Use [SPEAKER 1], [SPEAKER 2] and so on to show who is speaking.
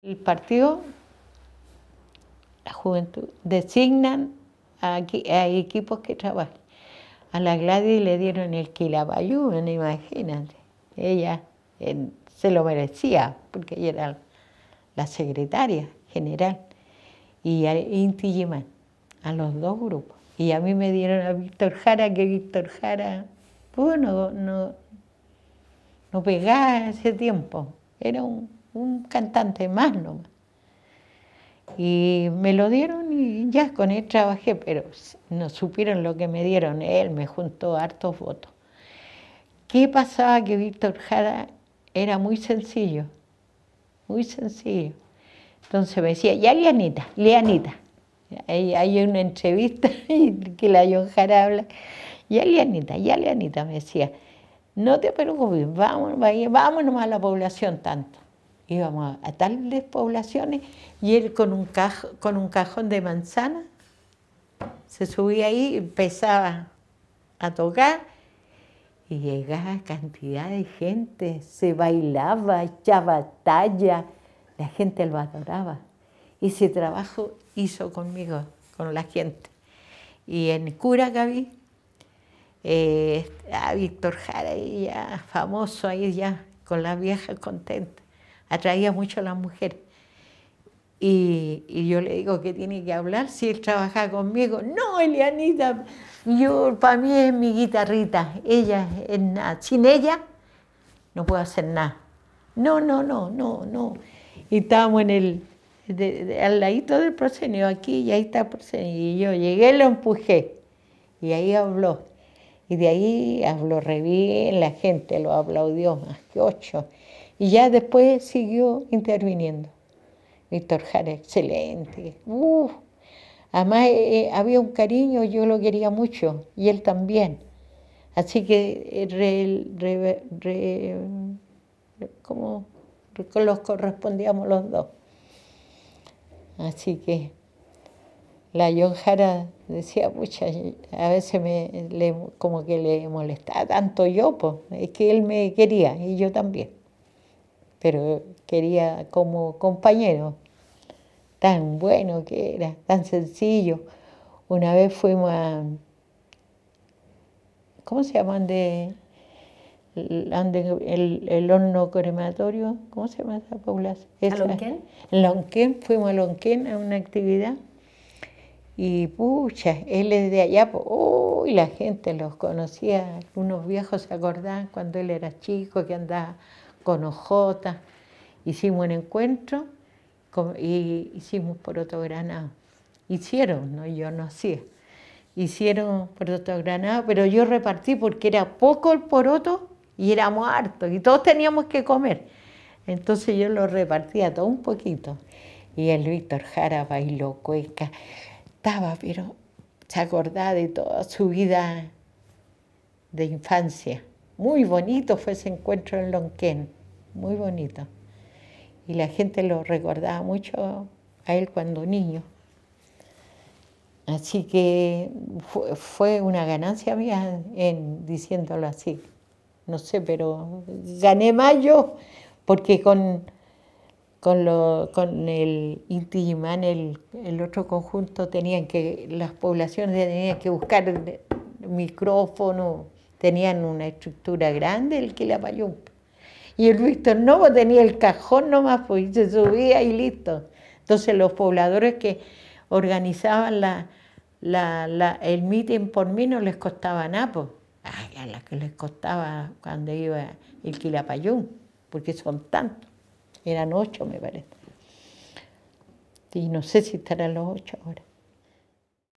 [SPEAKER 1] El partido, la juventud, designan a, equipos que trabajen. A la Gladys le dieron el Quilapayú, no imagínate. Ella se lo merecía, porque ella era la secretaria general. Y a Inti a los dos grupos. Y a mí me dieron a Víctor Jara, que Víctor Jara, bueno, no, no pegaba ese tiempo. Era un un cantante más nomás. Y me lo dieron y ya con él trabajé, pero no supieron lo que me dieron. Él me juntó hartos votos. ¿Qué pasaba? Que Víctor Jara era muy sencillo, muy sencillo. Entonces me decía, ya Lianita, Lianita. Hay, una entrevista que la John Jara habla. Ya Lianita, ya Lianita, me decía, no te preocupes, vamos, vamos nomás a la población tanto íbamos a tales poblaciones y él con un, con un cajón de manzana se subía ahí, empezaba a tocar y llegaba cantidad de gente, se bailaba, echaba talla, la gente lo adoraba. Y Ese trabajo hizo conmigo, con la gente. Y en Cura, eh, a Víctor Jara, ya famoso, ahí ya, con la vieja contenta atraía mucho a las mujeres. Y, yo le digo que tiene que hablar si él trabaja conmigo. No, Elianita, yo, para mí es mi guitarrita, ella es nada. Sin ella no puedo hacer nada. No, no, no, no, no. Y estábamos en el, al ladito del proscenio, aquí y ahí está el Y yo llegué, lo empujé y ahí habló. Y de ahí habló re bien, la gente lo aplaudió más que ocho. Y ya después siguió interviniendo. Víctor Jara, excelente. además eh, eh, había un cariño, yo lo quería mucho y él también. Así que eh, como los correspondíamos los dos. Así que la John Jara decía, muchas... a veces me, como que le molestaba tanto yo, pues, es que él me quería y yo también pero quería como compañero, tan bueno que era, tan sencillo. Una vez fuimos a, ¿cómo se llaman? De, el, el, horno crematorio, ¿cómo se llama esa población? ¿A Lonquén? Lonquén, fuimos a Lonquén a una actividad y pucha, él es de allá, ¡uy! la gente los conocía, unos viejos se acordaban cuando él era chico que andaba con OJ, Hicimos un encuentro y hicimos otro granado. Hicieron, no yo no hacía. Hicieron otro granado, pero yo repartí porque era poco el poroto y éramos hartos y todos teníamos que comer. Entonces yo lo repartía todo un poquito. Y el Víctor Jara bailó cueca, estaba, pero se acordaba de toda su vida de infancia. Muy bonito fue ese encuentro en Lonquén, muy bonito. Y la gente lo recordaba mucho a él cuando niño. Así que fue una ganancia mía en diciéndolo así. No sé, pero gané más yo, porque con, con, el Inti el, el otro conjunto, tenían que, las poblaciones tenían que buscar micrófono, Tenían una estructura grande el Quilapayún Y el Víctor Novo pues, tenía el cajón nomás, pues se subía y listo. Entonces los pobladores que organizaban la, el meeting por mí no les costaba nada, pues. a la que les costaba cuando iba el Quilapayún, porque son tantos. Eran ocho, me parece. Y no sé si estarán los ocho ahora.